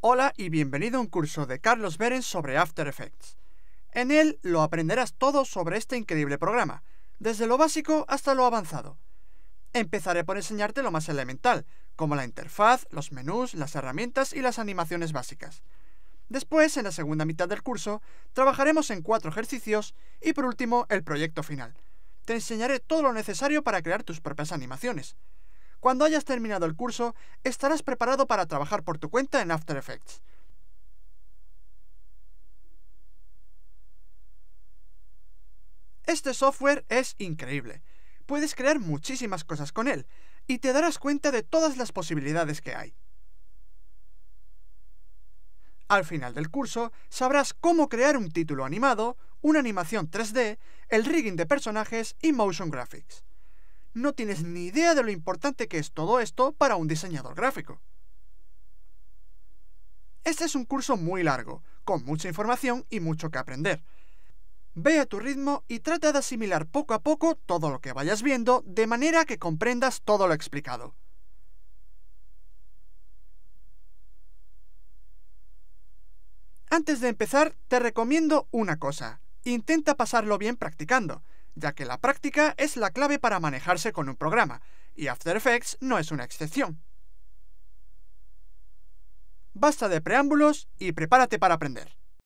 Hola y bienvenido a un curso de Carlos Beren sobre After Effects. En él lo aprenderás todo sobre este increíble programa, desde lo básico hasta lo avanzado. Empezaré por enseñarte lo más elemental, como la interfaz, los menús, las herramientas y las animaciones básicas. Después, en la segunda mitad del curso, trabajaremos en cuatro ejercicios y por último el proyecto final. Te enseñaré todo lo necesario para crear tus propias animaciones. Cuando hayas terminado el curso, estarás preparado para trabajar por tu cuenta en After Effects. Este software es increíble. Puedes crear muchísimas cosas con él y te darás cuenta de todas las posibilidades que hay. Al final del curso, sabrás cómo crear un título animado, una animación 3D, el rigging de personajes y motion graphics. No tienes ni idea de lo importante que es todo esto para un diseñador gráfico. Este es un curso muy largo, con mucha información y mucho que aprender. Ve a tu ritmo y trata de asimilar poco a poco todo lo que vayas viendo de manera que comprendas todo lo explicado. Antes de empezar, te recomiendo una cosa. Intenta pasarlo bien practicando ya que la práctica es la clave para manejarse con un programa, y After Effects no es una excepción. Basta de preámbulos y prepárate para aprender.